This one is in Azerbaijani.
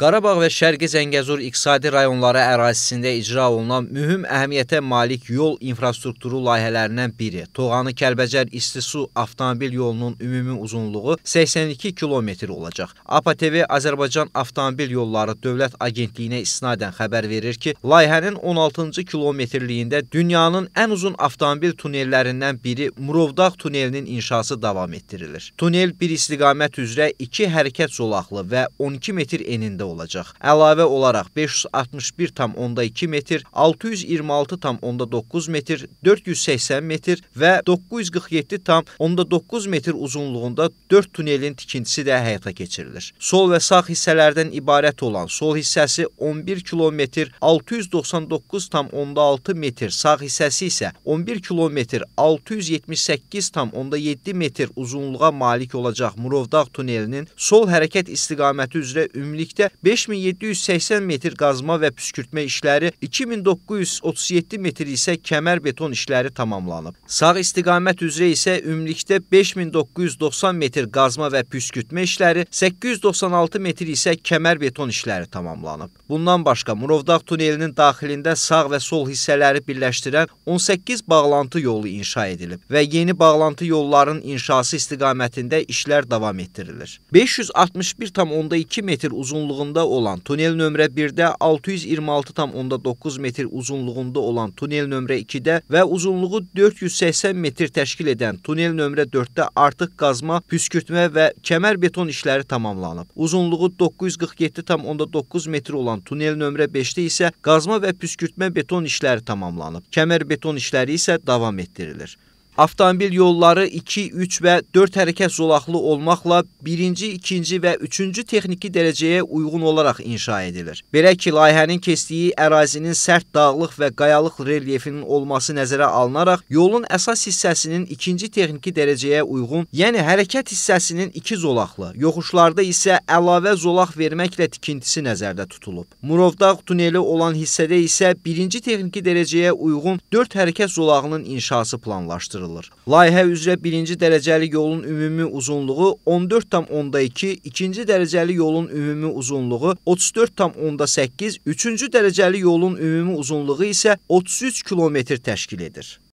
Qarabağ və Şərqi Zəngəzur iqtisadi rayonları ərazisində icra olunan mühüm əhəmiyyətə malik yol infrastrukturu layihələrindən biri Toğanı-Kəlbəcər-İstisu avtomobil yolunun ümumi uzunluğu 82 kilometr olacaq. APA TV Azərbaycan Avtomobil Yolları Dövlət Agentliyinə istinadən xəbər verir ki, layihənin 16-cı kilometrliyində dünyanın ən uzun avtomobil tunellərindən biri Murovdağ tunelinin inşası davam etdirilir. Tunel bir istiqamət üzrə 2 hərəkət zolaqlı və 12 metr enində hissədə olacaq. Əlavə olaraq 561,2 metr, 626,9 metr, 480 metr və 947,9 metr uzunluğunda 4 tunelin tikintisi də həyata keçirilir. Sol və sağ hissələrdən ibarət olan sol hissəsi 11 kilometr 699,6 metr, sağ hissəsi isə 11 kilometr 678,7 metr uzunluğa malik olacaq Murovdağ tunelinin sol hərəkət istiqaməti üzrə ümumilikdə 5780 metr qazma və püskürtmə işləri, 2937 metr isə kəmər beton işləri tamamlanıb. Sağ istiqamət üzrə isə ümumilikdə 5990 metr qazma və püskürtmə işləri, 896 metr isə kəmər beton işləri tamamlanıb. Bundan başqa Murovdağ tunelinin daxilində sağ və sol hissələri birləşdirən 18 bağlantı yolu inşa edilib və yeni bağlantı yolların inşası istiqamətində işlər davam etdirilir. 561,2 metr uzunluğunda yaxınlığında olan tunel nömrə 1-də 626,9 metr uzunluğunda olan tunel nömrə 2-də və uzunluğu 480 metr təşkil edən tunel nömrə 4-də artıq qazma, püskürtmə və kəmər beton işləri tamamlanıb. Uzunluğu 947,9 metr olan tunel nömrə 5-də isə qazma və püskürtmə beton işləri tamamlanıb. Kəmər beton işləri isə davam etdirilir. Avtomobil yolları 2, 3 və 4 hərəkət zolaqlı olmaqla 1-ci, 2-ci və 3-cü texniki dərəcəyə uyğun olaraq inşa edilir. Belə ki, layihənin keçdiyi ərazinin sərt dağlıq və qayalıq relyefinin olması nəzərə alınaraq yolun əsas hissəsinin 2-ci texniki dərəcəyə uyğun, yəni hərəkət hissəsinin 2 zolaqlı, yoxuşlarda isə əlavə zolaq verməklə tikintisi nəzərdə tutulub. Murovdağ tuneli olan hissədə isə 1-ci texniki dərəcəyə uyğun 4 hərəkət zolağının inşası planlaşdırılır çatdırılır. Layihə üzrə 1-ci dərəcəli yolun ümumi uzunluğu 14,2, 2-ci dərəcəli yolun ümumi uzunluğu 34,8, 3-cü dərəcəli yolun ümumi uzunluğu isə 33 kilometr təşkil edir.